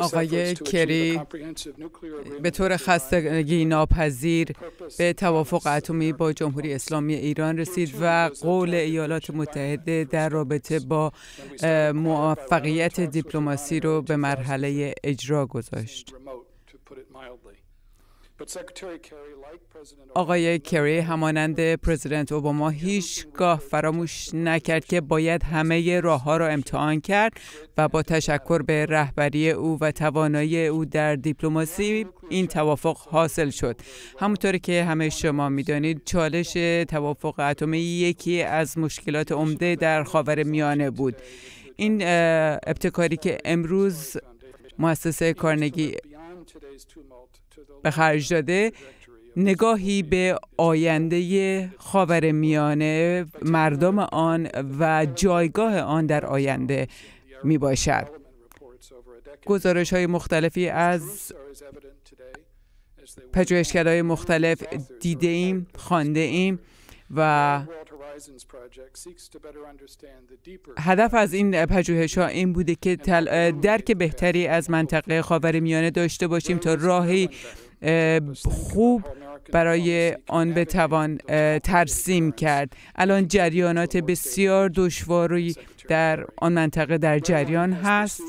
آقای کری به طور خستگی ناپذیر به توافق اتمی با جمهوری اسلامی ایران رسید و قول ایالات متحده در رابطه با موفقیت دیپلماسی رو به مرحله اجرا گذاشت. آقای کری همانند پرزیدنت اوباما هیچگاه فراموش نکرد که باید همه راه ها را امتحان کرد و با تشکر به رهبری او و توانایی او در دیپلماسی این توافق حاصل شد همونطور که همه شما میدانید چالش توافق اتمی یکی از مشکلات عمده در خاور میانه بود این ابتکاری که امروز مؤسسه کارنگی به خرج داده نگاهی به آینده خاور میانه مردم آن و جایگاه آن در آینده می باشد. گزارش های مختلفی از پژوهشگرهای مختلف دیده ایم، خانده ایم و هدف از این ها این بوده که درک بهتری از منطقه خاورمیانه داشته باشیم تا راهی خوب برای آن بتوان ترسیم کرد الان جریانات بسیار دشواری در آن منطقه در جریان هست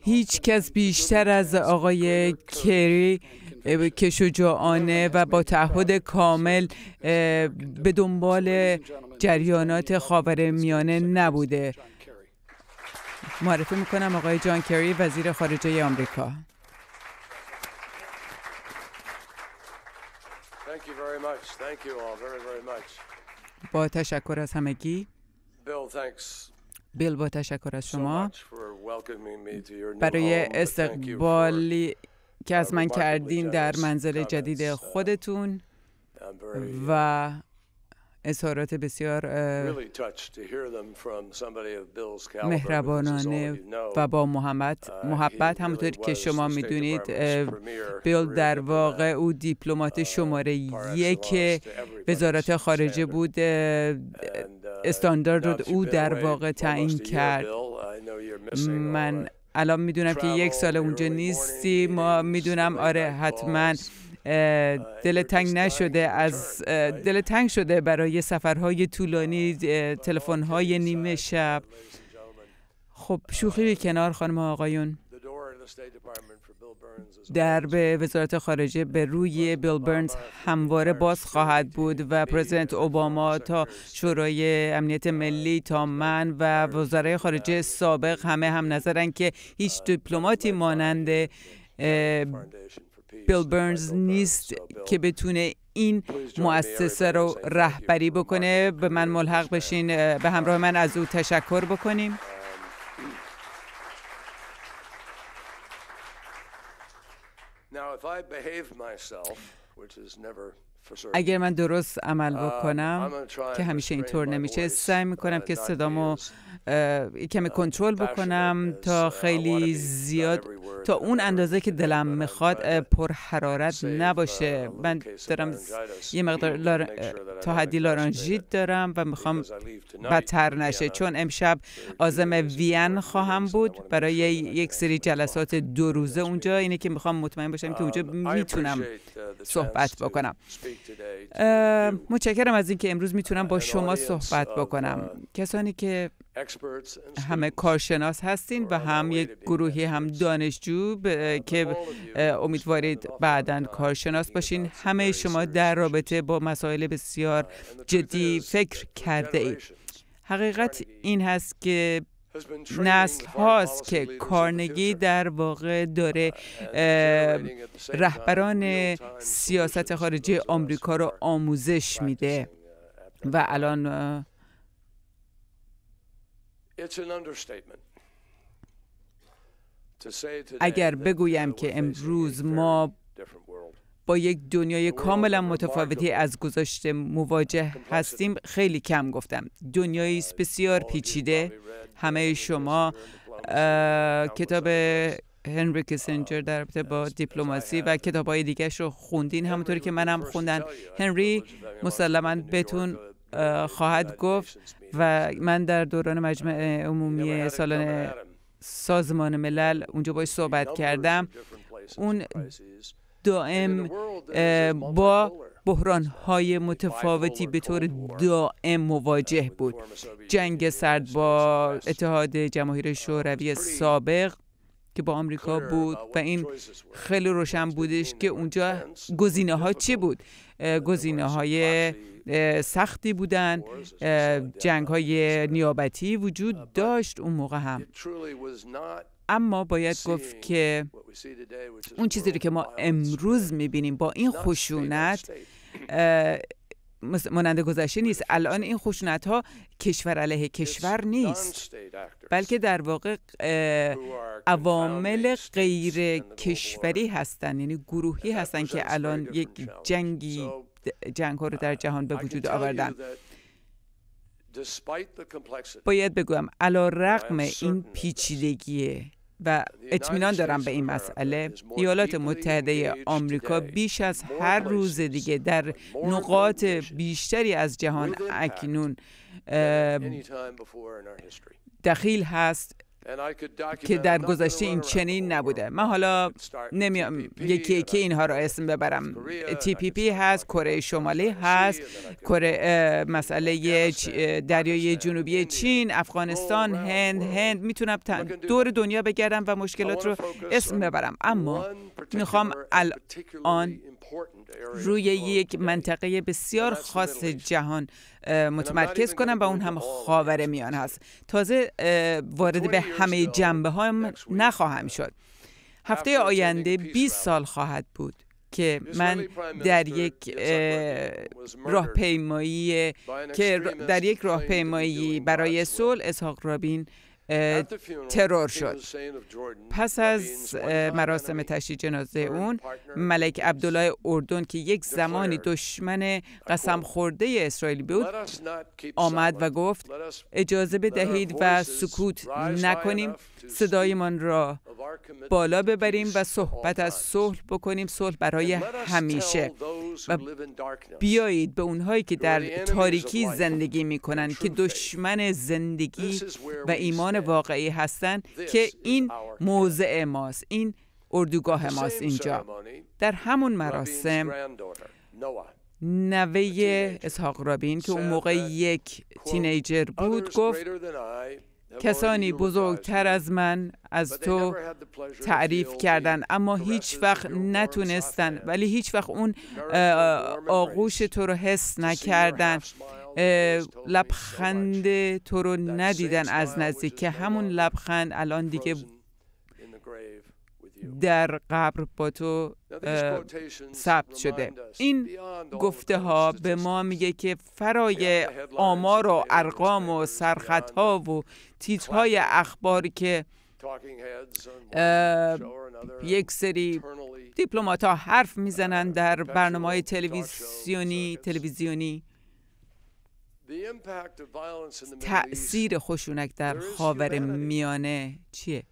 هیچ کس بیشتر از آقای کری که شجاعانه و با تعهد کامل به دنبال جریانات خاور میانه نبوده معرفی میکنم آقای جان کری وزیر خارجه آمریکا با تشکر از همگی. بیل با تشکر از شما برای استقبالی که از من کردین در منزل جدید uh, خودتون و اظهارات بسیار مهربانانه و با محمد uh, محبت همونطور که شما میدونید بیل در واقع او دیپلمات uh, شماره یک وزارت خارجه بود uh, استاندارد رو او در واقع تعیین کرد من الان میدونم که یک سال اونجا نیستی ما میدونم آره حتما دل تنگ نشده از دل تنگ شده برای سفرهای طولانی تلفن‌های نیمه شب خب شوخی به uh, کنار خانم آقایون در به وزارت خارجه به روی بیل برنز همواره باز خواهد بود و پرزیدنت اوباما تا شورای امنیت ملی تا من و وزرای خارجه سابق همه هم نظرن که هیچ uh, دیپلماتی مانند بیل برنز نیست که بتونه این مؤسسه رو رهبری بکنه به من ملحق بشین به همراه من از او تشکر بکنیم اگر من درست عمل uh, بکنم که همیشه اینطور نمیشه سعی میکنم uh, که صدامو uh, کمی کنترل بکنم تا خیلی زیاد تا اون اندازه که دلم میخواد پر حرارت نباشه من دارم یه مقدار لار... تا حدی لارانژیت دارم و میخوام بدتر نشه چون امشب آزم وین خواهم بود برای یک سری جلسات دو روزه اونجا اینه که میخوام مطمئن باشم که اونجا um, میتونم صحبت بکنم متشکرم از اینکه امروز میتونم با شما صحبت بکنم کسانی که همه کارشناس هستین و هم یک گروهی هم دانشجو که امیدوارید بعدا کارشناس باشین همه شما در رابطه با مسائل بسیار جدی فکر کرده اید حقیقت این هست که نسل هاست که کارنگی در واقع داره uh, رهبران سیاست خارجی آمریکا رو آموزش میده uh, و الان uh, اگر بگویم که امروز ما با یک دنیای کاملا متفاوتی از گذشته مواجه هستیم خیلی کم گفتم دنیایی بسیار پیچیده همه شما کتاب هنری کسنجر در رابطه با دیپلماسی و کتاب های دیگرش رو خوندین همونطوری که منم خوندن هنری مسلما بهتون خواهد گفت و من در دوران مجمع عمومی سالن سازمان ملل اونجا باش صحبت کردم اون دائم با های متفاوتی به طور دائم مواجه بود جنگ سرد با اتحاد جماهیر uh, شوروی سابق که با آمریکا بود و این خیلی روشن بودش که اونجا گزینه ها چی بود گزینه های سختی بودن جنگ های نیابتی وجود uh, داشت اون موقع هم اما باید گفت که اون چیزی رو که ما امروز میبینیم با این خشونت مانند گذشته نیست الان این خشونت ها کشور علیه کشور نیست بلکه در واقع عوامل غیر کشوری هستند یعنی گروهی هستند که الان یک جنگی جنگ ها رو در uh, جهان به وجود آوردن باید بگویم علا رقم این پیچیدگیه و اطمینان دارم به این مسئله ایالات متحده آمریکا بیش از هر روز دیگه در نقاط بیشتری از جهان اکنون دخیل هست که در گذشته این چنین نبوده من حالا نمیام یکی یکی اینها را اسم ببرم تی پی پی هست کره شمالی هست کره مسئله دریای جنوبی چین افغانستان هند هند میتونم دور دنیا بگردم و مشکلات رو اسم ببرم اما میخوام الان روی یک منطقه بسیار خاص جهان متمرکز کنم و اون هم خاور میان هست تازه وارد به همه جنبه ها نخواهم uh, شد هفته آینده 20 سال خواهد بود که من در یک راهپیمایی که در یک راهپیمایی برای صلح اسحاق رابین ترور شد پس از مراسم تشییع جنازه اون ملک عبدالله اردن که یک زمانی دشمن قسم خورده اسرائیل بود آمد و گفت اجازه بدهید و سکوت نکنیم صدایمان را بالا ببریم و صحبت از صلح بکنیم صلح برای همیشه و بیایید به اونهایی که در تاریکی زندگی می کنند که دشمن زندگی و ایمان واقعی هستند که این موضع ماست این اردوگاه ماست اینجا در همون مراسم نوه اسحاق رابین که اون موقع یک تینیجر بود گفت کسانی بزرگتر از من از تو تعریف کردن اما هیچ وقت نتونستن ولی هیچ وقت اون آغوش تو رو حس نکردن لبخند تو رو ندیدن از نزدیک که همون لبخند الان دیگه در قبر با تو ثبت شده این گفته ها به ما میگه که فرای آمار و ارقام و سرخط ها و تیترهای اخبار که یک سری دیپلومات ها حرف میزنند در برنامه های تلویزیونی تلویزیونی تأثیر خشونک در خاور میانه چیه؟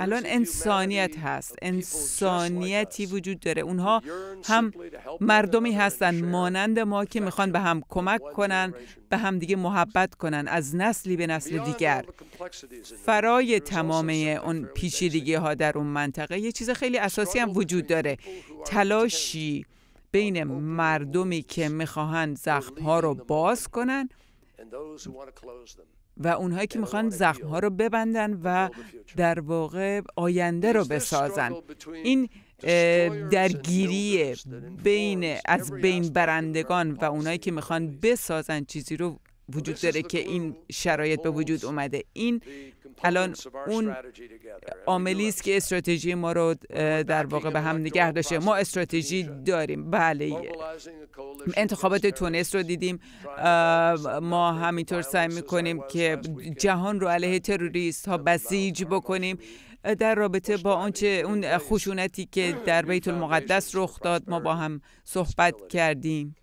الان انسانیت هست انسانیتی وجود داره اونها هم مردمی هستند مانند ما که میخوان به هم کمک کنن به هم دیگه محبت کنن از نسلی به نسل دیگر فرای تمام اون پیچیدگی ها در اون منطقه یه چیز خیلی اساسی هم وجود داره تلاشی بین مردمی که میخواهند زخم ها رو باز کنن و اونهایی که میخوان ها رو ببندن و در واقع آینده رو بسازن این درگیری بین از بین برندگان و اونهایی که میخوان بسازن چیزی رو وجود داره که این شرایط به وجود اومده این الان اون عاملی است که استراتژی ما رو در واقع به هم نگه داشته ما استراتژی داریم بله انتخابات تونس رو دیدیم ما همینطور سعی میکنیم که جهان رو علیه تروریست ها بسیج بکنیم در رابطه با آنچه اون خشونتی که در بیت المقدس رخ داد ما با هم صحبت کردیم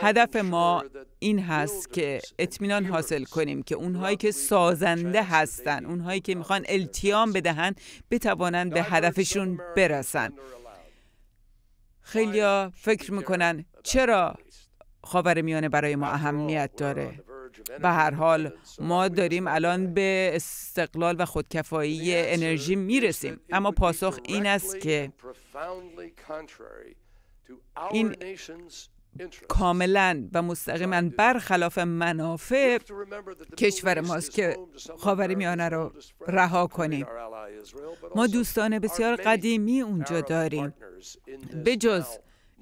هدف ما این هست که اطمینان حاصل کنیم که اونهایی که سازنده هستند، اونهایی که میخوان التیام بدهند، بتوانند به هدفشون برسن. خیلیا فکر میکنن چرا میانه برای ما اهمیت داره؟ به هر حال ما داریم الان به استقلال و خودکفایی انرژی میرسیم اما پاسخ این است که این کاملا و مستقیما برخلاف منافع کشور ماست که خاور میانه رو رها کنیم ما دوستان بسیار قدیمی اونجا داریم به جز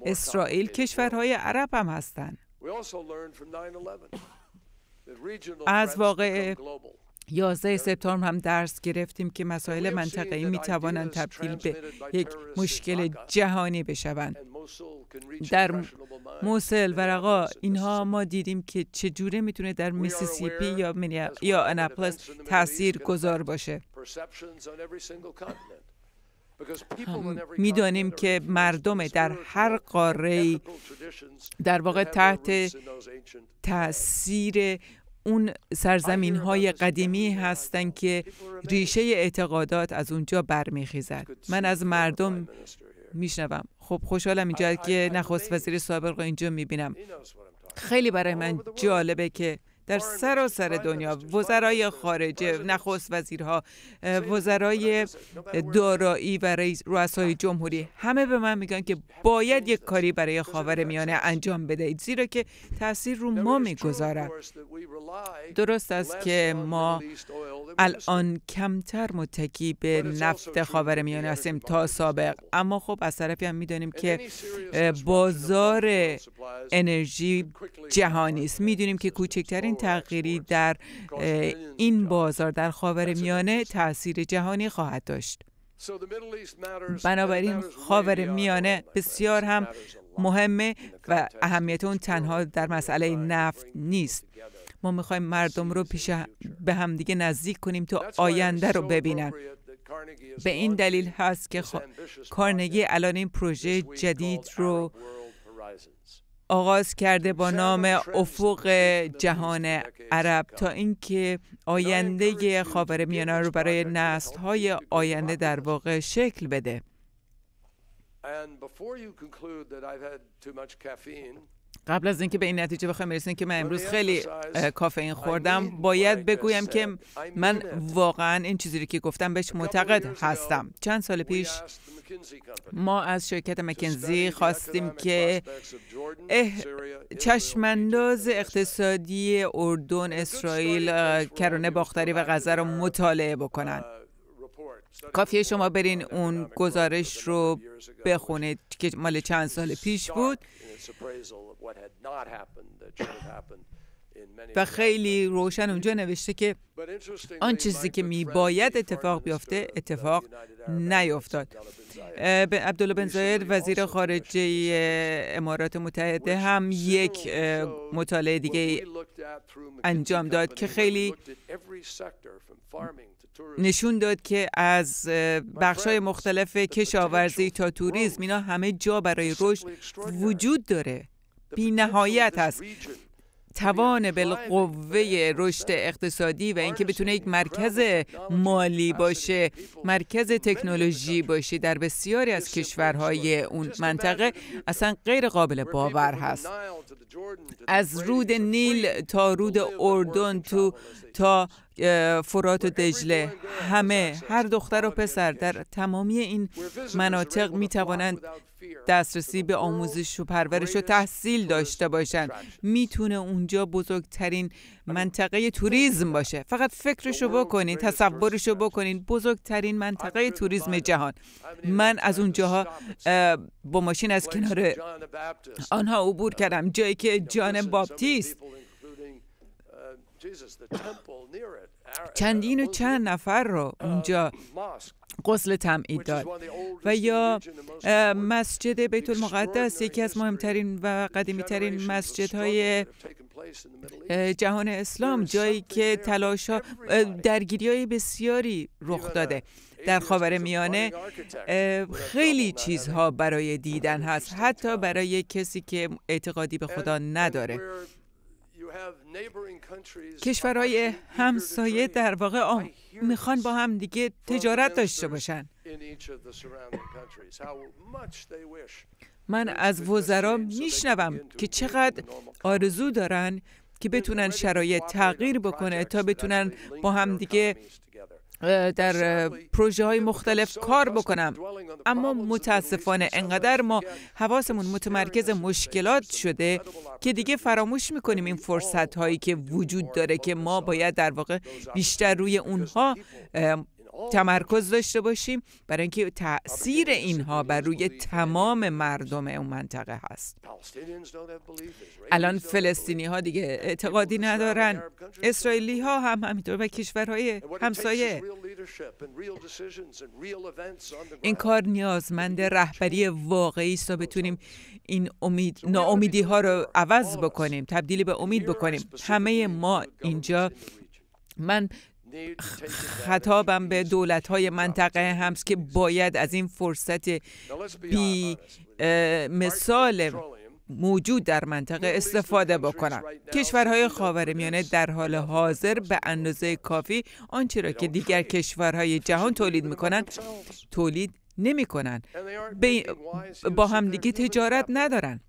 اسرائیل کشورهای عرب هم هستند از واقع 11 سپتامبر هم درس گرفتیم که مسائل منطقه‌ای می توانند تبدیل به یک مشکل جهانی بشوند. در موسل و رقا اینها ما دیدیم که چجوره میتونه در میسیسیپی یا یا اناپلس تاثیر گذار باشه. خب. میدانیم که مردم در هر قاره در واقع تحت تاثیر اون سرزمین های قدیمی هستند که ریشه اعتقادات از اونجا برمیخیزد من از مردم میشنوم خب خوشحالم اینجا که نخست وزیر سابق رو اینجا میبینم خیلی برای من جالبه که در سراسر سر دنیا وزرای خارجه نخست وزیرها وزرای دارایی و رئیس رؤسای جمهوری همه به من میگن که باید یک کاری برای خاور میانه انجام بدهید زیرا که تاثیر رو ما میگذارد درست است که ما الان کمتر متکی به نفت خاور میانه هستیم تا سابق اما خب از طرفی هم میدانیم که بازار انرژی جهانی است میدونیم که کوچکترین تغییری در این بازار در خاور میانه تاثیر جهانی خواهد داشت. بنابراین خاور میانه بسیار هم مهمه و اهمیت اون تنها در مسئله نفت نیست. ما میخوایم مردم رو پیش به همدیگه نزدیک کنیم تا آینده رو ببینن. به این دلیل هست که کارنگی الان این پروژه جدید رو آغاز کرده با نام افق جهان عرب تا اینکه آینده خاور میانه رو برای نسل های آینده در واقع شکل بده قبل از اینکه به این نتیجه بخوایم برسیم که من امروز خیلی کافئین خوردم باید بگویم که من واقعا این چیزی رو که گفتم بهش معتقد هستم چند سال پیش ما از شرکت مکنزی خواستیم که چشمانداز اقتصادی اردن، اسرائیل، کرانه باختری و غزه را مطالعه بکنند uh, کافیه شما برین اون گزارش رو بخونید که مال چند سال پیش بود و خیلی روشن اونجا نوشته که آن چیزی که می باید اتفاق بیفته اتفاق نیفتاد عبدالله بن زاید وزیر خارجه امارات متحده هم یک مطالعه دیگه انجام داد که خیلی نشون داد که از بخش های مختلف کشاورزی تا توریسم اینا همه جا برای رشد وجود داره بی نهایت هست توان آره، بالقوه آره، آره، رشد اقتصادی و اینکه بتونه یک مرکز مالی باشه خب، مرکز تکنولوژی باشه در بسیاری از کشورهای اون منطقه اصلا غیر قابل باور هست از رود نیل تا رود اردن تو تا فرات و دجله همه هر دختر و پسر در تمامی این مناطق می توانند دسترسی به آموزش و پرورش و تحصیل داشته باشند میتونه اونجا بزرگترین منطقه توریزم باشه فقط فکرشو بکنین تصورشو بکنین بزرگترین منطقه توریزم جهان من از اونجاها با ماشین از کنار آنها عبور کردم جایی که جان بابتیست Uh, چندین و چند نفر رو uh, اونجا قسل تمعید داد و یا مسجد بیت المقدس یکی از مهمترین و قدیمیترین های جهان اسلام جایی که ها درگیری های بسیاری رخ داده uh, در خاور میانه خیلی چیزها برای دیدن هست حتی برای کسی که اعتقادی به خدا نداره کشورهای همسایه در واقع میخوان با هم دیگه تجارت داشته باشن من از وزرا میشنوم که چقدر آرزو دارن که بتونن شرایط تغییر بکنه تا بتونن با هم دیگه در پروژه های مختلف کار بکنم اما متاسفانه انقدر ما حواسمون متمرکز مشکلات شده که دیگه فراموش میکنیم این فرصت هایی که وجود داره که ما باید در واقع بیشتر روی اونها تمرکز داشته باشیم برای اینکه تاثیر اینها بر روی تمام مردم اون منطقه هست الان فلسطینی ها دیگه اعتقادی ندارن اسرائیلی ها هم همینطور و کشورهای همسایه این کار نیازمند رهبری واقعی است تا بتونیم این امید ناامیدی ها رو عوض بکنیم تبدیلی به امید بکنیم همه ما اینجا من خطابم به دولت های منطقه همس که باید از این فرصت بی مثال موجود در منطقه استفاده بکنند. کشورهای خاورمیانه در حال حاضر به اندازه کافی آنچه را که دیگر کشورهای جهان تولید میکنند تولید نمیکنند با همدیگه تجارت ندارند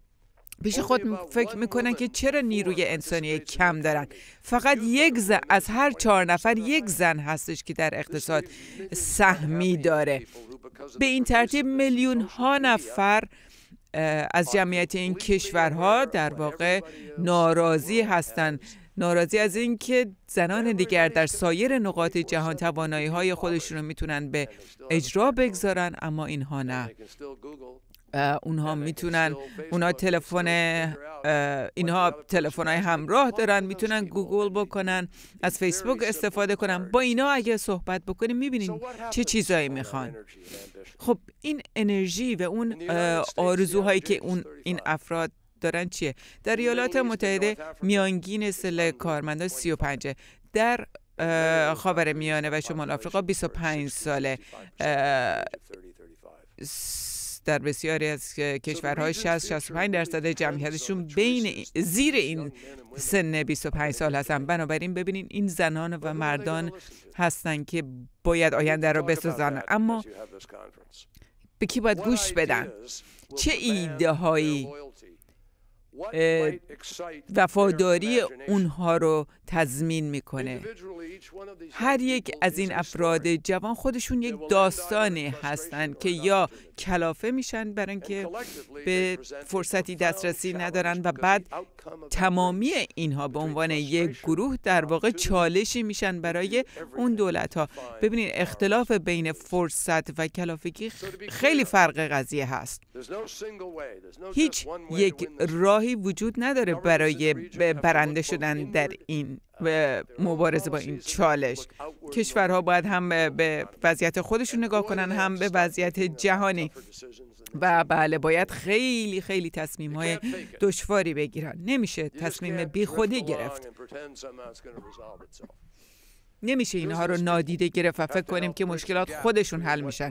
پیش خود فکر میکنن که چرا نیروی انسانی کم دارن فقط یک از هر چهار نفر یک زن هستش که در اقتصاد سهمی داره به این ترتیب میلیون ها نفر از جمعیت این کشورها در واقع ناراضی هستند ناراضی از اینکه زنان دیگر در سایر نقاط جهان توانایی های خودشون رو میتونن به اجرا بگذارن اما اینها نه اونها میتونن اونها تلفن اینها تلفن های همراه دارن میتونن گوگل بکنن از فیسبوک استفاده کنن با اینا اگه صحبت بکنیم میبینیم چه چیزایی uh, میخوان خب این انرژی و اون آرزوهایی که اون این افراد دارن چیه در ایالات متحده میانگین سله کارمندا 35 در خاور میانه و شمال آفریقا 25 ساله در بسیاری از کشورهای 60 65 درصد جمعیتشون بین زیر این سن 25 سال هستن بنابراین ببینین این زنان و مردان هستند که باید آینده را بسازن اما به کی باید گوش بدن چه ایده هایی وفاداری اونها رو تضمین میکنه هر یک از این افراد جوان خودشون یک داستانی هستند که یا کلافه میشن برای اینکه به فرصتی دسترسی ندارن و بعد تمامی اینها به عنوان یک گروه در واقع چالشی میشن برای اون دولت ها ببینید اختلاف بین فرصت و کلافگی خیلی فرق قضیه هست هیچ یک راهی وجود نداره برای برنده شدن در این به مبارزه با این چالش کشورها باید هم به وضعیت خودشون نگاه کنن هم به وضعیت جهانی و بله باید خیلی خیلی تصمیم های دشواری بگیرن نمیشه تصمیم بیخودی گرفت نمیشه اینها رو نادیده گرفت و فکر کنیم که مشکلات خودشون حل میشن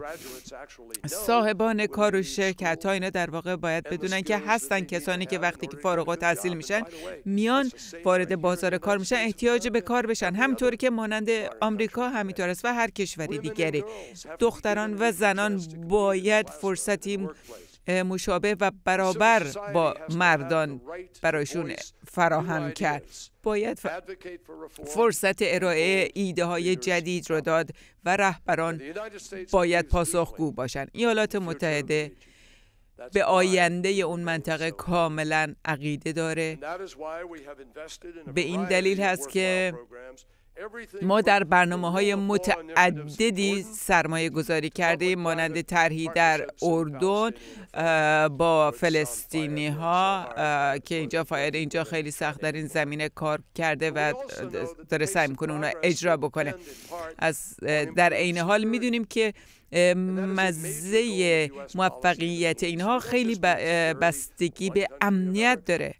صاحبان کار و شرکت ها اینا در واقع باید بدونن که هستن کسانی که وقتی که فارغ تحصیل میشن میان وارد بازار کار میشن احتیاج به کار بشن همطور که مانند آمریکا همینطور است و هر کشوری دیگری دختران و زنان باید فرصتی مشابه و برابر با مردان برایشون فراهم کرد باید فرصت ارائه ایده های جدید را داد و رهبران باید پاسخگو باشند ایالات متحده به آینده اون منطقه کاملا عقیده داره به این دلیل هست که ما در برنامه های متعددی سرمایه گذاری کرده مانند طرحی در اردن با فلسطینی ها که اینجا فایده اینجا خیلی سخت در این زمینه کار کرده و داره سعی میکنه اونها اجرا بکنه از در عین حال میدونیم که مزه موفقیت اینها خیلی بستگی به امنیت داره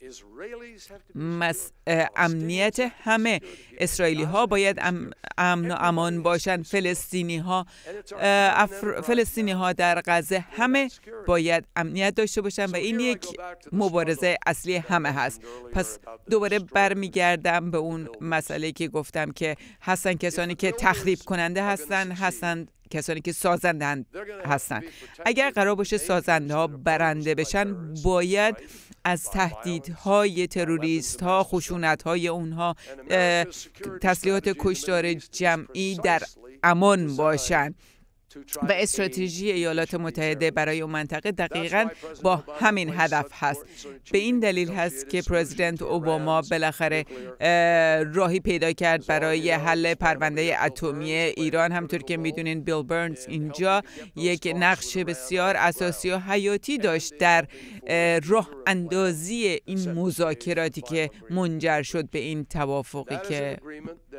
امنیت همه اسرائیلی ها باید امن و امان باشند، فلسطینی ها ها در غزه همه باید امنیت داشته باشند و این یک مبارزه اصلی همه هست پس دوباره برمیگردم به اون مسئله که گفتم که هستن کسانی که تخریب کننده هستند هستند کسانی که سازنده هستند اگر قرار باشه سازنده ها برنده بشن باید از تهدیدهای تروریست ها خشونت های اونها تسلیحات کشتار جمعی در امان باشند و استراتژی ایالات متحده برای اون منطقه دقیقا با همین هدف هست به این دلیل هست که پرزیدنت اوباما بالاخره راهی پیدا کرد برای حل پرونده اتمی ایران همطور که میدونین بیل برنز اینجا یک نقش بسیار اساسی و حیاتی داشت در راه اندازی این مذاکراتی که منجر شد به این توافقی که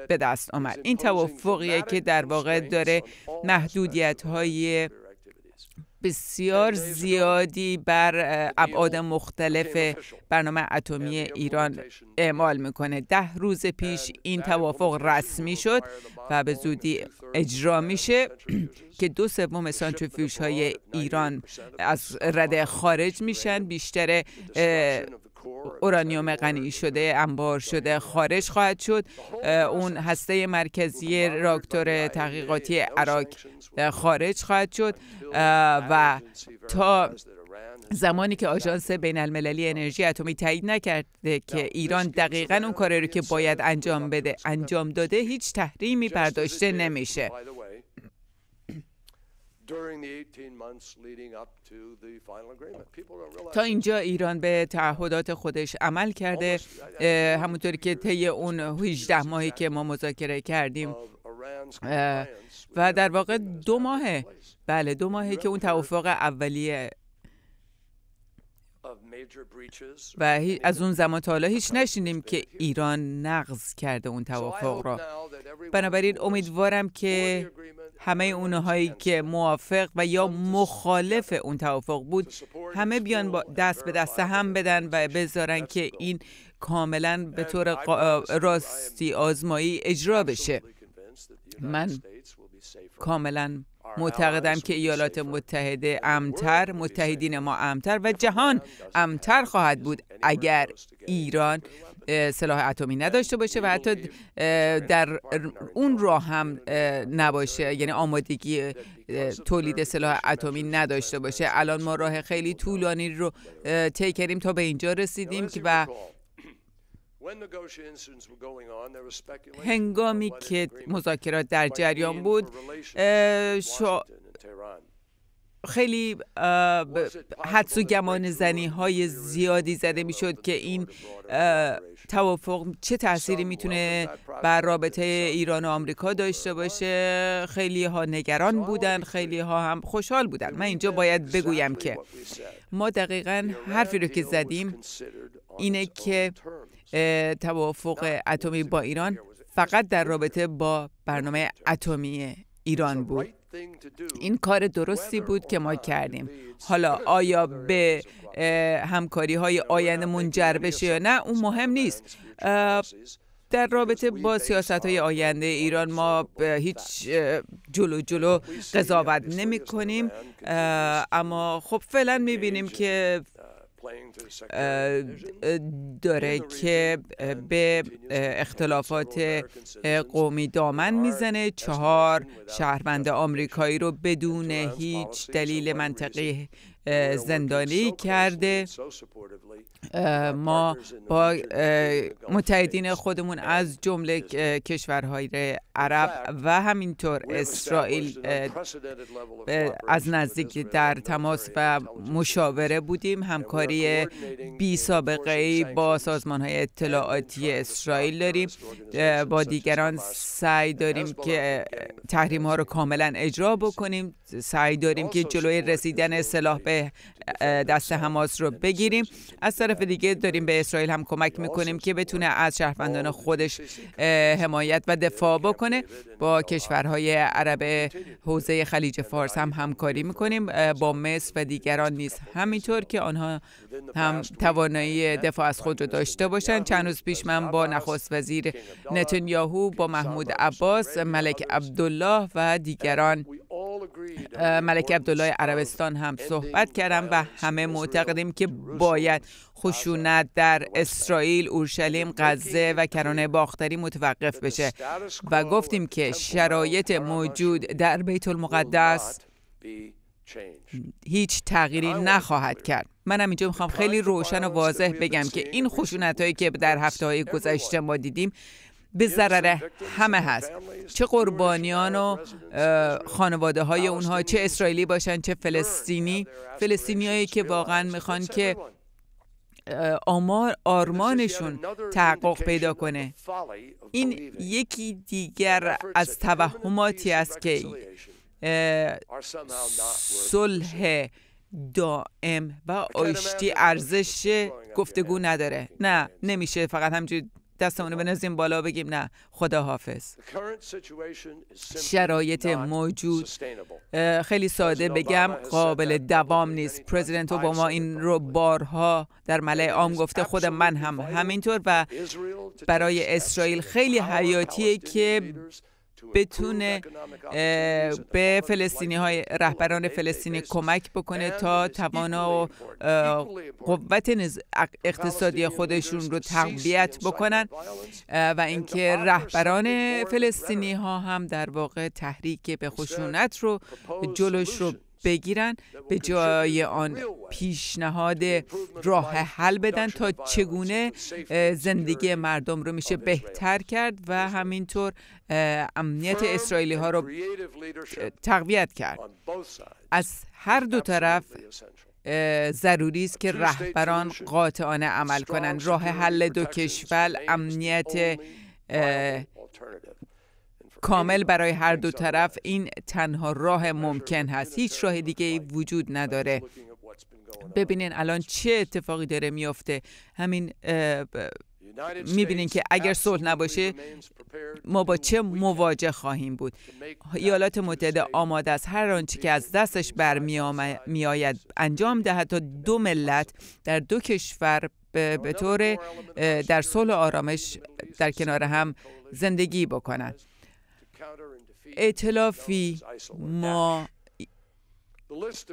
به دست آمد این توافقیه که در واقع داره محدودیت فعالیت های بسیار زیادی بر ابعاد مختلف برنامه اتمی ایران اعمال میکنه ده روز پیش این توافق رسمی شد و به زودی اجرا میشه که دو سوم سانتریفیوژهای های ایران از رده خارج میشن بیشتر اورانیوم غنی شده انبار شده خارج خواهد شد اون هسته مرکزی راکتور تحقیقاتی عراق خارج خواهد شد و تا زمانی که آژانس بین المللی انرژی اتمی تایید نکرده که ایران دقیقا اون کاری رو که باید انجام بده انجام داده هیچ تحریمی برداشته نمیشه تا اینجا ایران به تعهدات خودش عمل کرده همونطوری که طی اون 18 ماهی که ما مذاکره کردیم و در واقع دو ماه بله دو ماهه که اون توافق اولیه و از اون زمان تا حالا هیچ نشینیم که ایران نقض کرده اون توافق را بنابراین امیدوارم که همه اونهایی که موافق و یا مخالف اون توافق بود همه بیان دست به دست هم بدن و بذارن که این کاملا به طور راستی آزمایی اجرا بشه من کاملا معتقدم که ایالات متحده امتر متحدین ما امتر و جهان امتر خواهد بود اگر ایران سلاح اتمی نداشته باشه و حتی در اون راه هم نباشه یعنی آمادگی تولید سلاح اتمی نداشته باشه الان ما راه خیلی طولانی رو طی کردیم تا به اینجا رسیدیم و هنگامی که مذاکرات در جریان بود خیلی حدس و گمان زنی های زیادی زده می شد که این توافق چه تأثیری میتونه بر رابطه ایران و آمریکا داشته باشه خیلی ها نگران بودن خیلی ها هم خوشحال بودن من اینجا باید بگویم که ما دقیقا حرفی رو که زدیم اینه که توافق اتمی با ایران فقط در رابطه با برنامه اتمی ایران بود این کار درستی بود که ما کردیم حالا آیا به همکاری های آینده منجر بشه یا نه اون مهم نیست در رابطه با سیاست های آینده ایران ما هیچ جلو جلو قضاوت نمی کنیم اما خب فعلا می بینیم که داره که به اختلافات قومی دامن میزنه چهار شهروند آمریکایی رو بدون هیچ دلیل منطقی زندانی کرده ما با متحدین خودمون از جمله کشورهای عرب و همینطور اسرائیل از نزدیک در تماس و مشاوره بودیم همکاری بی سابقه ای با سازمان های اطلاعاتی اسرائیل داریم با دیگران سعی داریم که تحریم ها رو کاملا اجرا بکنیم سعی داریم که جلوی رسیدن سلاح به دست حماس رو بگیریم از طرف دیگه داریم به اسرائیل هم کمک میکنیم که بتونه از شهروندان خودش حمایت و دفاع بکنه با کشورهای عرب حوزه خلیج فارس هم همکاری میکنیم با مصر و دیگران نیز همینطور که آنها هم توانایی دفاع از خود رو داشته باشند چند روز پیش من با نخست وزیر نتنیاهو با محمود عباس ملک عبدالله و دیگران ملک عبدالله عربستان هم صحبت کردم و همه معتقدیم که باید خشونت در اسرائیل، اورشلیم، غزه و کرانه باختری متوقف بشه و گفتیم که شرایط موجود در بیت المقدس هیچ تغییری نخواهد کرد منم اینجا میخوام خیلی روشن و واضح بگم که این خشونت هایی که در هفته های گذشته ما دیدیم به ضرر همه هست چه قربانیان و خانواده های اونها چه اسرائیلی باشن چه فلسطینی هایی که واقعا میخوان که آمار آرمانشون تحقق پیدا کنه این یکی دیگر از توهماتی است که صلح دائم و آشتی ارزش گفتگو نداره نه نمیشه فقط همجوری دستمون رو بنازیم بالا بگیم نه خدا حافظ شرایط موجود خیلی ساده بگم قابل دوام نیست پرزیدنت ما این رو بارها در ملع عام گفته خود من هم همینطور و برای اسرائیل خیلی حیاتیه که بتونه به فلسطینی های رهبران فلسطینی کمک بکنه تا توانا و قوت اقتصادی خودشون رو تقویت بکنن و اینکه رهبران فلسطینی ها هم در واقع تحریک به خشونت رو جلوش رو بگیرن به جای آن پیشنهاد راه حل بدن تا چگونه زندگی مردم رو میشه بهتر کرد و همینطور امنیت اسرائیلی ها رو تقویت کرد از هر دو طرف ضروری است که رهبران قاطعانه عمل کنند راه حل دو کشور امنیت کامل برای هر دو طرف این تنها راه ممکن هست هیچ راه دیگه وجود نداره ببینین الان چه اتفاقی داره میافته همین میبینین که اگر صلح نباشه ما با چه مواجه خواهیم بود ایالات متحده آماده است هر آنچه که از دستش برمیآید انجام دهد تا دو ملت در دو کشور به طور در صلح آرامش در کنار هم زندگی بکنند اطلافی ما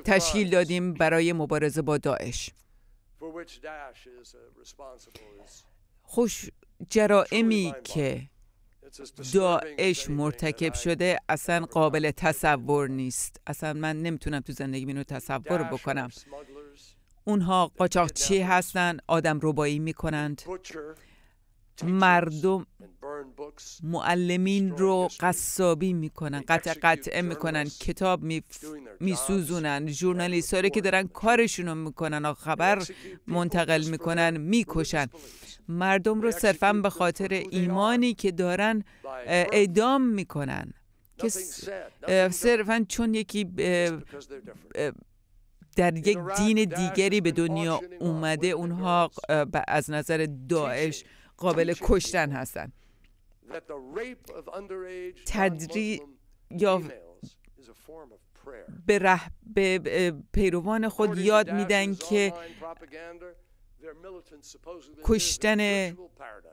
تشکیل دادیم برای مبارزه با داعش uh, خوش جرائمی که داعش مرتکب شده اصلا قابل تصور نیست اصلا من نمیتونم تو زندگی اینو تصور بکنم اونها قاچاقچی هستن، آدم ربایی میکنند مردم معلمین رو قصابی میکنن قطع قطعه میکنن کتاب میسوزونن ژورنالیست که دارن کارشون رو میکنن و خبر منتقل میکنن میکشن مردم رو صرفا به خاطر ایمانی که دارن اعدام میکنن که صرفا چون یکی در یک دین دیگری به دنیا اومده اونها از نظر داعش قابل کشتن هستند تدری یا به, به پیروان خود یاد میدن که کشتن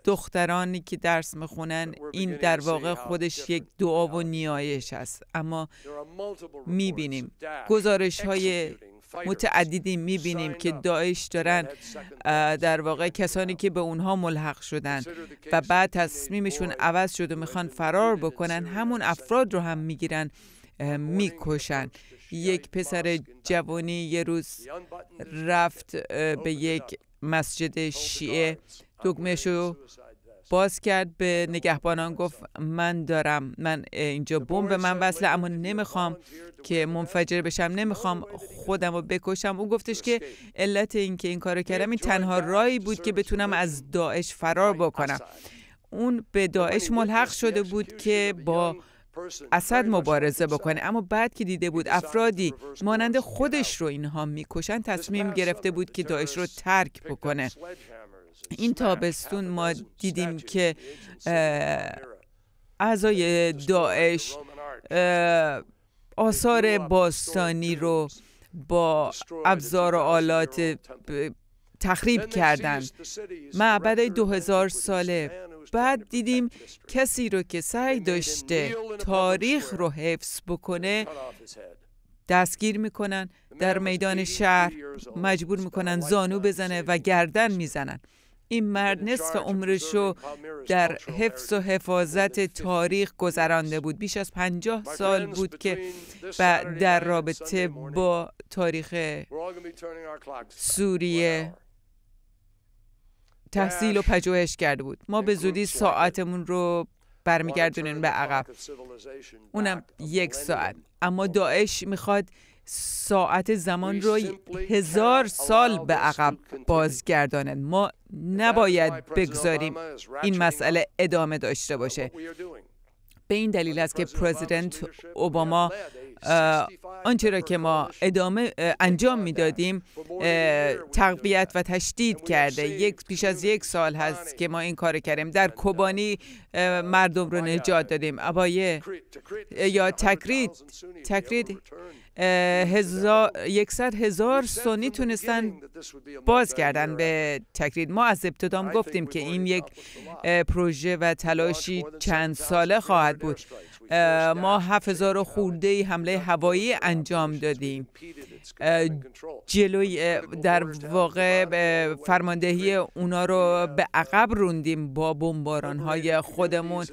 دخترانی که درس میخونن این در واقع خودش یک دعا و نیایش است اما میبینیم گزارش های متعددی میبینیم که داعش دارن در واقع کسانی که به اونها ملحق شدن و بعد تصمیمشون عوض شد و میخوان فرار بکنن همون افراد رو هم میگیرن میکشن یک پسر جوانی یه روز رفت به یک مسجد شیعه دکمهش رو باز کرد به نگهبانان گفت من دارم من اینجا بمب به من وصله اما نمیخوام که منفجر بشم نمیخوام خودم رو بکشم او گفتش که علت اینکه این کارو کردم این تنها راهی بود که بتونم از داعش فرار بکنم اون به داعش ملحق شده بود که با اسد مبارزه بکنه اما بعد که دیده بود افرادی مانند خودش رو اینها میکشن تصمیم گرفته بود که داعش رو ترک بکنه این تابستون ما دیدیم که اعضای داعش آثار باستانی رو با ابزار و آلات تخریب کردند معبد 2000 ساله بعد دیدیم کسی رو که سعی داشته تاریخ رو حفظ بکنه دستگیر میکنن در میدان شهر مجبور میکنن زانو بزنه و گردن میزنن این مرد نصف رو در حفظ و حفاظت تاریخ گذرانده بود بیش از پنجاه سال بود که در رابطه با تاریخ سوریه تحصیل و پژوهش کرده بود ما به زودی ساعتمون رو برمیگردونیم به عقب اونم یک ساعت اما داعش میخواد ساعت زمان رو هزار سال به عقب بازگردانند ما نباید بگذاریم این مسئله ادامه داشته باشه به این دلیل است که پرزیدنت اوباما آنچه را که ما ادامه انجام میدادیم تقویت و تشدید کرده یک پیش از یک سال هست که ما این کار کردیم در کوبانی مردم رو نجات دادیم ابایه یا تکرید تکرید هزار، هزار سنی تونستن باز کردن به تکرید ما از ابتدام گفتیم که این یک پروژه و تلاشی چند ساله خواهد بود ما 7000 خورده حمله هوایی انجام دادیم جلوی در واقع فرماندهی اونا رو به عقب روندیم با بمباران های خودمون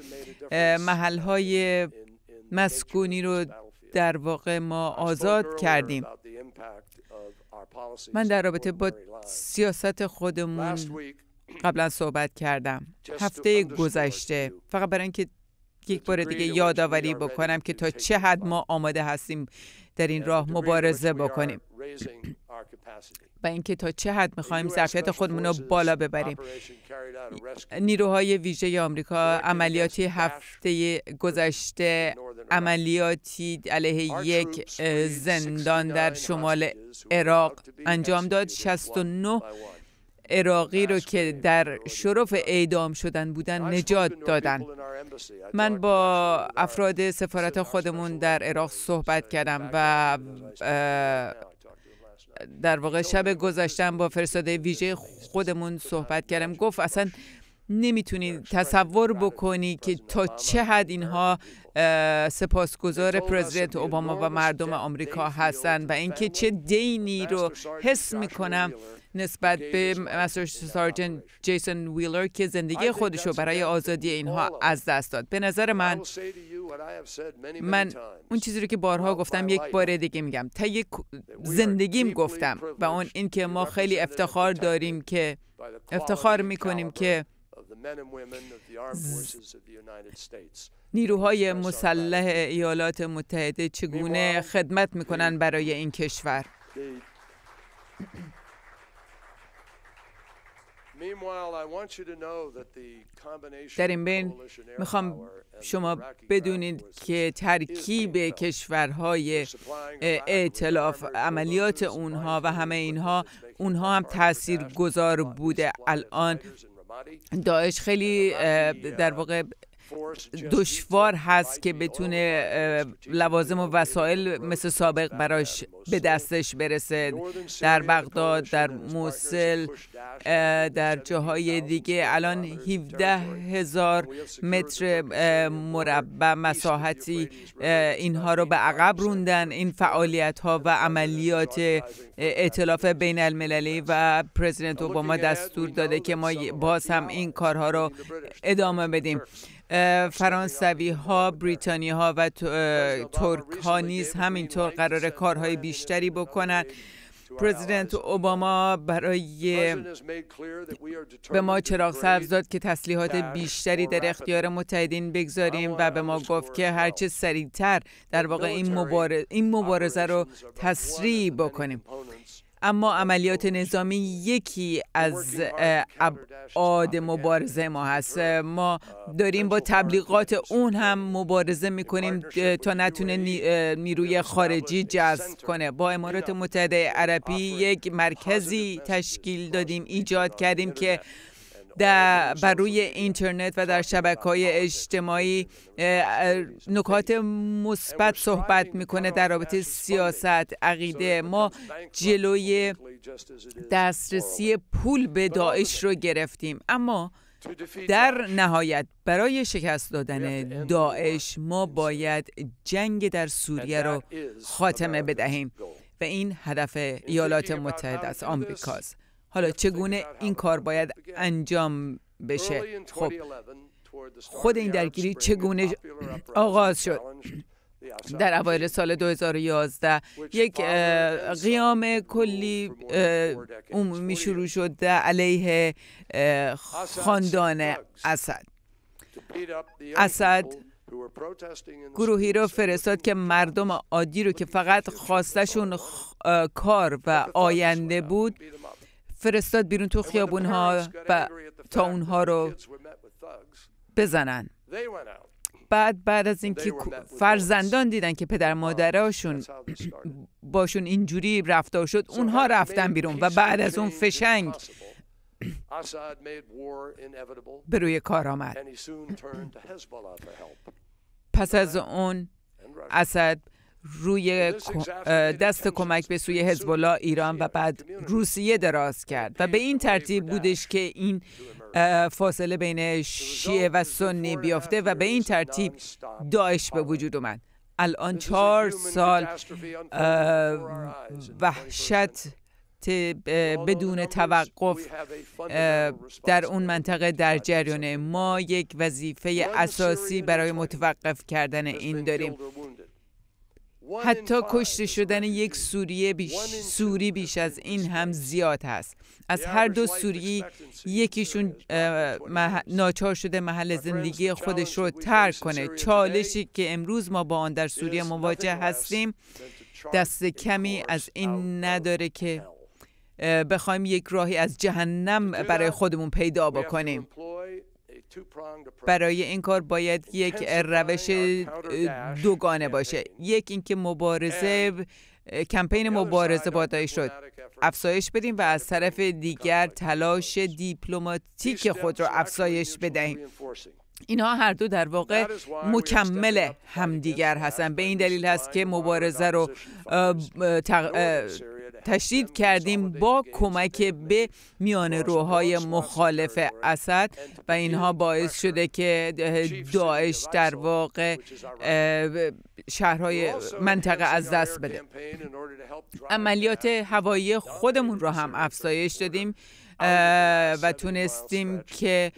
محل های مسکونی رو در واقع ما آزاد کردیم من در رابطه با سیاست خودمون قبلا صحبت کردم هفته گذشته فقط برای اینکه یک بار دیگه یادآوری بکنم که تا چه حد ما آماده هستیم در این راه مبارزه بکنیم و اینکه تا چه حد میخوایم ظرفیت خودمون رو بالا ببریم نیروهای ویژه آمریکا عملیاتی هفته گذشته عملیاتی علیه یک زندان در شمال عراق انجام داد 69 عراقی رو که در شرف اعدام شدن بودن نجات دادن من با افراد سفارت خودمون در عراق صحبت کردم و در واقع شب گذاشتم با فرستاده ویژه خودمون صحبت کردم گفت اصلا نمیتونی تصور بکنی که تا چه حد اینها سپاسگزار پرزیدنت اوباما و مردم آمریکا هستند و اینکه چه دینی رو حس میکنم نسبت به مستر سارجن جیسون ویلر که زندگی خودش رو برای آزادی اینها از دست داد به نظر من من اون چیزی رو که بارها گفتم یک بار دیگه میگم تا یک زندگیم گفتم و اون اینکه ما خیلی افتخار داریم که افتخار میکنیم که نیروهای مسلح ایالات متحده چگونه خدمت میکنن برای این کشور در این بین میخوام شما بدونید که ترکیب کشورهای اعتلاف عملیات اونها و همه اینها اونها هم تاثیر گذار بوده الان داعش خیلی در واقع دشوار هست که بتونه لوازم و وسایل مثل سابق براش به دستش برسه در بغداد در موسل در جاهای دیگه الان 17 هزار متر مربع مساحتی اینها رو به عقب روندن این فعالیت ها و عملیات اطلاف بین المللی و پرزیدنت اوباما دستور داده که ما باز هم این کارها رو ادامه بدیم فرانسوی ها بریتانی ها و ترک ها نیز همینطور قرار کارهای بیشتری بکنند پرزیدنت اوباما برای به ما چراغ سبز داد که تسلیحات بیشتری در اختیار متحدین بگذاریم و به ما گفت که هرچه سریعتر در واقع این مبارزه, رو تسریع بکنیم اما عملیات نظامی یکی از ابعاد مبارزه ما هست ما داریم با تبلیغات اون هم مبارزه میکنیم تا نتونه نیروی خارجی جذب کنه با امارات متحده عربی یک مرکزی تشکیل دادیم ایجاد کردیم که در بر روی اینترنت و در شبکه های اجتماعی نکات مثبت صحبت میکنه در رابطه سیاست عقیده ما جلوی دسترسی پول به داعش رو گرفتیم اما در نهایت برای شکست دادن داعش ما باید جنگ در سوریه رو خاتمه بدهیم و این هدف ایالات متحده از آمریکاست حالا چگونه این کار باید انجام بشه خب خود این درگیری چگونه آغاز شد در اوایل سال 2011 یک قیام کلی عمومی شروع شد علیه خاندان اسد اسد گروهی رو فرستاد که مردم عادی رو که فقط خواستشون کار و آینده بود فرستاد بیرون تو خیابون ها و تا اونها رو بزنن بعد بعد از اینکه فرزندان دیدن که پدر ah, مادرهاشون باشون اینجوری رفتار شد اونها رفتن بیرون و بعد از اون فشنگ به روی کار آمد پس از اون اسد روی دست کمک به سوی حزب الله ایران و بعد روسیه دراز کرد و به این ترتیب بودش uh, که این فاصله بین شیعه و سنی بیافته و به این ترتیب داعش به وجود اومد الان چهار سال وحشت بدون توقف در اون منطقه در جریان ما یک وظیفه اساسی برای متوقف کردن این داریم حتی کشته شدن یک سوریه بیش سوری بیش از این هم زیاد هست از هر دو سوری یکیشون ناچار شده محل زندگی خودش رو ترک کنه چالشی که امروز ما با آن در سوریه مواجه هستیم دست کمی از این نداره که بخوایم یک راهی از جهنم برای خودمون پیدا بکنیم برای این کار باید یک روش دوگانه باشه یک اینکه مبارزه کمپین مبارزه با داعش شد افزایش بدیم و از طرف دیگر تلاش دیپلماتیک خود را افزایش بدهیم اینها هر دو در واقع مکمل همدیگر هستند به این دلیل هست که مبارزه رو تشدید کردیم با کمک به میان روهای مخالف اسد و اینها باعث شده که داعش در واقع شهرهای منطقه از دست بده عملیات هوایی خودمون رو هم افزایش دادیم و تونستیم که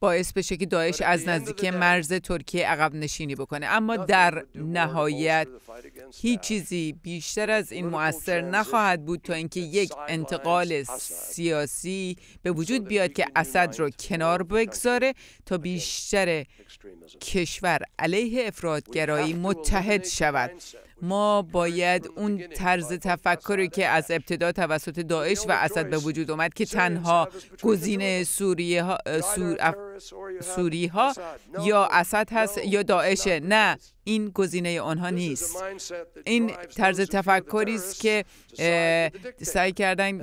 باعث بشه که داعش آره، از نزدیک مرز ترکیه عقب نشینی بکنه اما در نهایت هیچ چیزی بیشتر از این مؤثر نخواهد بود تا اینکه یک انتقال سیاسی به وجود بیاد که اسد رو کنار بگذاره تا بیشتر کشور علیه افرادگرایی متحد شود ما باید اون طرز تفکری که از ابتدا توسط داعش و اسد به وجود اومد که تنها گزینه سوریه سوری ها یا اسد هست یا داعشه نه این گزینه آنها نیست این طرز تفکری است که سعی کردن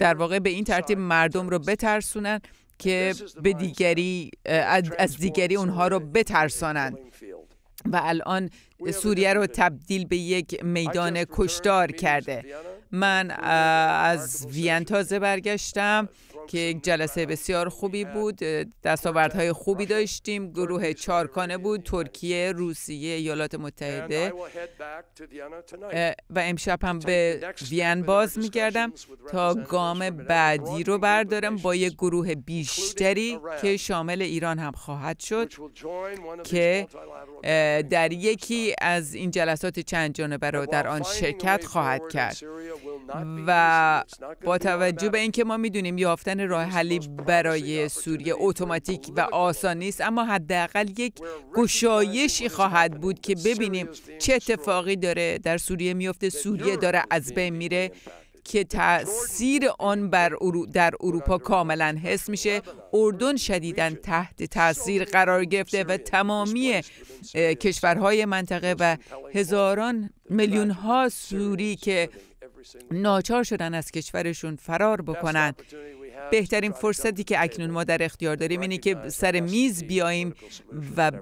در واقع به این ترتیب مردم رو بترسونن که به دیگری از دیگری اونها رو بترسانند و الان سوریه رو تبدیل به یک میدان کشتار کرده من از وین تازه برگشتم که یک جلسه بسیار خوبی بود دستاوردهای خوبی داشتیم گروه چارکانه بود ترکیه روسیه ایالات متحده و امشب هم به وین باز میگردم تا گام بعدی رو بردارم با یک گروه بیشتری که شامل ایران هم خواهد شد که در یکی از این جلسات چند جانبه را در آن شرکت خواهد کرد و با توجه به اینکه ما میدونیم یافتن راه حلی برای سوریه اتوماتیک و آسان نیست اما حداقل یک گشایشی خواهد بود که ببینیم چه اتفاقی داره در سوریه میفته سوریه داره از بین میره که تاثیر آن بر در اروپا کاملا حس میشه اردن شدیدا تحت تاثیر قرار گرفته و تمامی کشورهای منطقه و هزاران میلیون ها سوری که ناچار شدن از کشورشون فرار بکنند بهترین فرصتی که اکنون ما در اختیار داریم اینه که سر میز بیاییم و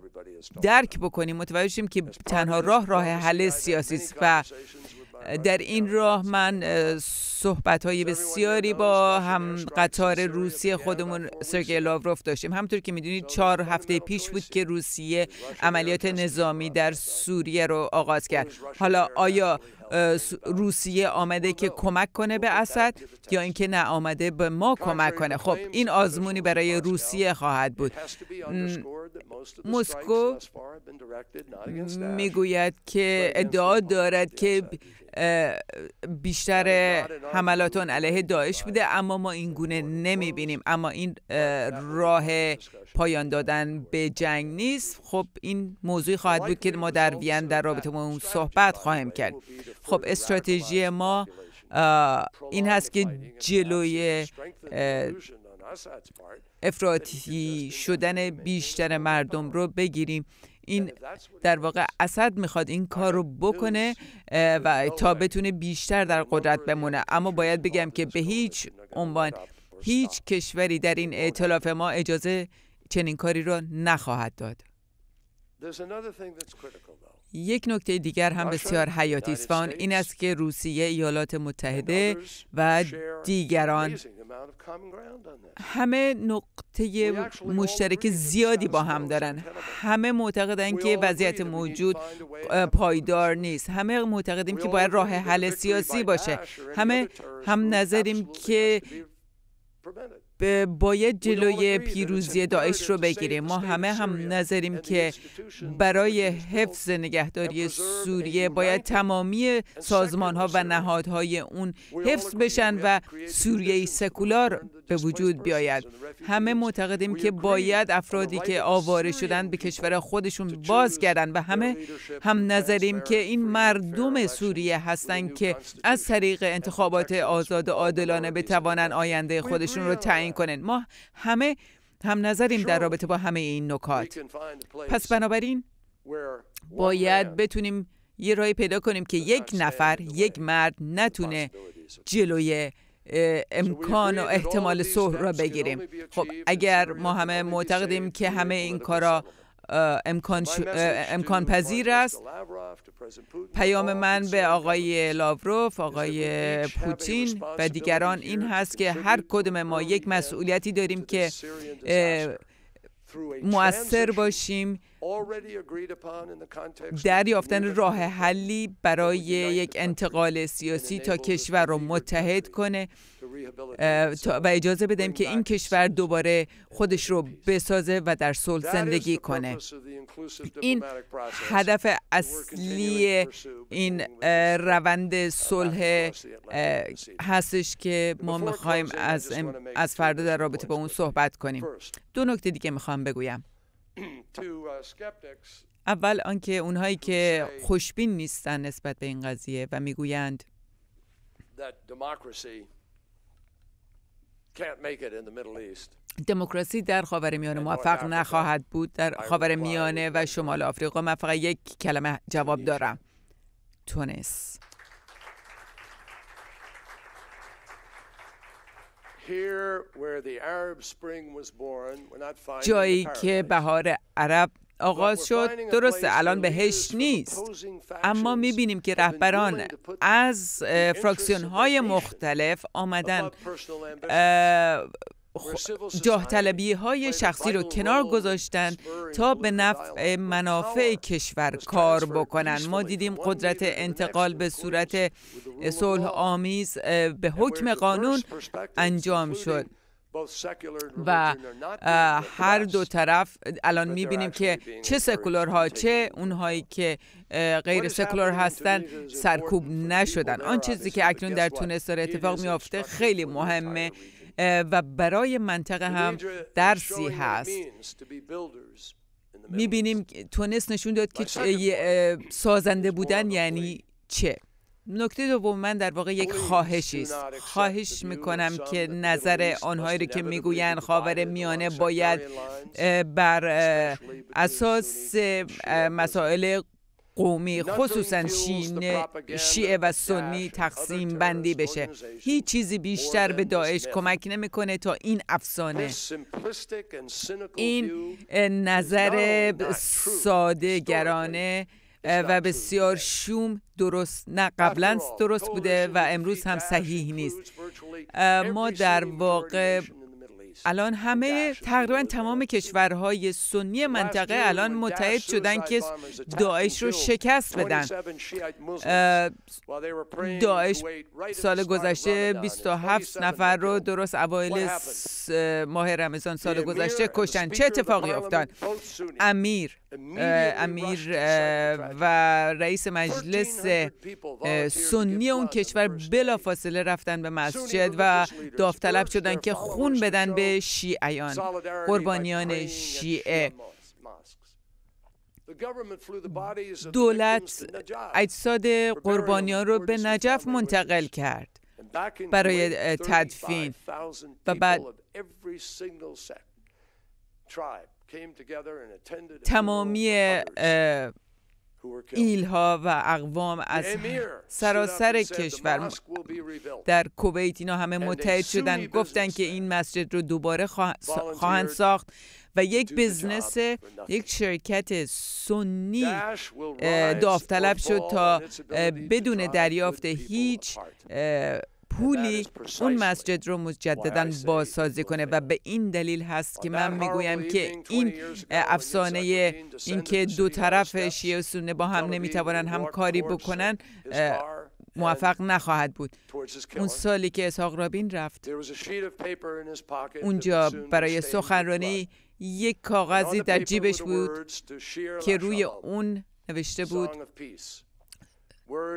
درک بکنیم متوجه شیم که تنها راه راه حل سیاسی است و در این راه من صحبت بسیاری با هم قطار روسیه خودمون سرگی لاوروف داشتیم همطور که میدونید چهار هفته پیش بود که روسیه عملیات نظامی در سوریه رو آغاز کرد حالا آیا روسیه آمده که کمک کنه به اسد یا اینکه نه آمده به ما کمک کنه خب این آزمونی برای روسیه خواهد بود مسکو میگوید که ادعا دارد که بیشتر حملات علیه داعش بوده اما ما این گونه نمی بینیم اما این راه پایان دادن به جنگ نیست خب این موضوعی خواهد بود که ما در وین در رابطه با اون صحبت خواهیم کرد خب استراتژی ما این هست که جلوی افراطی شدن بیشتر مردم رو بگیریم این در واقع اسد میخواد این کار رو بکنه و تا بتونه بیشتر در قدرت بمونه اما باید بگم که به هیچ عنوان هیچ کشوری در این ائتلاف ما اجازه چنین کاری رو نخواهد داد یک نکته دیگر هم بسیار حیاتی است و آن این است که روسیه، ایالات متحده و دیگران همه نقطه مشترک زیادی با هم دارن. همه معتقدن که وضعیت موجود پایدار نیست. همه معتقدیم که باید راه حل سیاسی باشه. همه هم نظریم که باید جلوی پیروزی داعش رو بگیریم ما همه هم نظریم که برای حفظ نگهداری سوریه باید تمامی سازمان ها و نهادهای اون حفظ بشن و سوریه سکولار به وجود بیاید همه معتقدیم که باید افرادی که آواره شدن به کشور خودشون بازگردن و همه هم نظریم که این مردم سوریه هستند که از طریق انتخابات آزاد و عادلانه بتوانند آینده خودشون رو تعیین تعیین ما همه هم نظریم در رابطه با همه این نکات پس بنابراین باید بتونیم یه راهی پیدا کنیم که یک نفر یک مرد نتونه جلوی امکان و احتمال صلح را بگیریم خب اگر ما همه معتقدیم که همه این کارا امکان, پذیر است پیام من به uh, آقای لاوروف، آقای پوتین و دیگران این هست که هر کدوم ما یک مسئولیتی داریم که مؤثر باشیم دریافتن راه حلی برای یک انتقال سیاسی تا کشور رو متحد کنه و اجازه بدهیم که این کشور دوباره خودش رو بسازه و در صلح زندگی کنه این هدف اصلی این روند صلح هستش که ما میخوایم از, از فردا در رابطه با اون صحبت کنیم دو نکته دیگه میخوام بگویم Uh, اول آنکه اونهایی که خوشبین نیستن نسبت به این قضیه و میگویند دموکراسی در میانه موفق نخواهد بود در میانه و شمال آفریقا من فقط یک کلمه جواب دارم تونس جایی که بهار عرب آغاز شد درسته الان بهش نیست اما میبینیم که رهبران از فراکسیون های مختلف آمدن جاه های شخصی رو کنار گذاشتن تا به نفع منافع کشور کار بکنن ما دیدیم قدرت انتقال به صورت صلح آمیز به حکم قانون انجام شد و هر دو طرف الان میبینیم که چه سکولارها چه اونهایی که غیر سکولار هستن سرکوب نشدن آن چیزی که اکنون در تونس داره اتفاق میافته خیلی مهمه و برای منطقه هم درسی هست میبینیم تونس نشون داد که سازنده بودن یعنی چه نکته دوم من در واقع یک خواهشی است خواهش میکنم که نظر آنهایی که میگویند خاور میانه باید بر اساس مسائل قومی خصوصا شیعه و سنی تقسیم بندی بشه هیچ چیزی بیشتر به داعش کمک نمیکنه تا این افسانه این نظر ساده گرانه و بسیار شوم درست نه قبلا درست بوده و امروز هم صحیح نیست ما در واقع الان همه تقریبا تمام کشورهای سنی منطقه الان متحد شدن که داعش رو شکست بدن داعش سال گذشته 27 نفر رو درست اوایل ماه رمضان سال گذشته کشتن چه اتفاقی افتاد امیر امیر و رئیس مجلس سنی اون کشور بلافاصله رفتن به مسجد و داوطلب شدن که خون بدن به شیعیان قربانیان شیعه دولت اجساد قربانیان رو به نجف منتقل کرد برای تدفین و بعد تمامی ایلها و اقوام از سراسر کشور در کویت اینا همه متحد شدن گفتن که این مسجد رو دوباره خواهند ساخت و یک بزنس یک شرکت سنی داوطلب شد تا بدون دریافت هیچ پولی اون مسجد رو مجددا بازسازی کنه و به این دلیل هست که من میگویم که این افسانه اینکه دو طرف شیعه و سونه با هم نمیتوانن کاری بکنن موفق نخواهد بود اون سالی که اسحاق رابین رفت اونجا برای سخنرانی یک کاغذی در جیبش بود که روی اون نوشته بود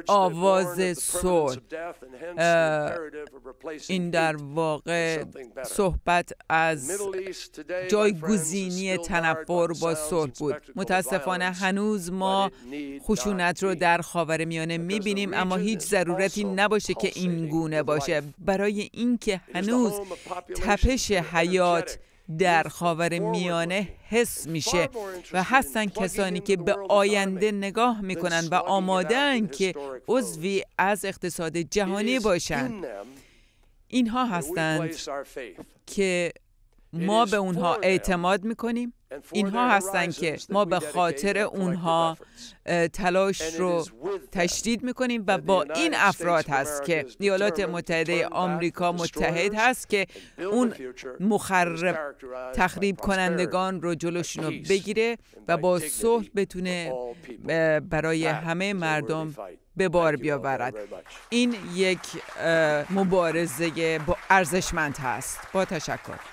آواز صلح این در واقع صحبت از جایگزینی تنفر با صلح بود متاسفانه هنوز ما خشونت رو در خاور میانه میبینیم اما هیچ ضرورتی نباشه که این گونه باشه برای اینکه هنوز تپش حیات در خاور میانه حس میشه و هستن کسانی که به آینده نگاه میکنن و آمادن که عضوی از اقتصاد جهانی باشند. اینها هستند که ما به اونها اعتماد میکنیم اینها هستند که ما به خاطر اونها تلاش رو تشدید میکنیم و با این افراد هست که ایالات متحده آمریکا متحد هست که اون مخرب تخریب کنندگان رو جلوشون رو بگیره و با صلح بتونه برای همه مردم به بار بیاورد این یک مبارزه با ارزشمند هست با تشکر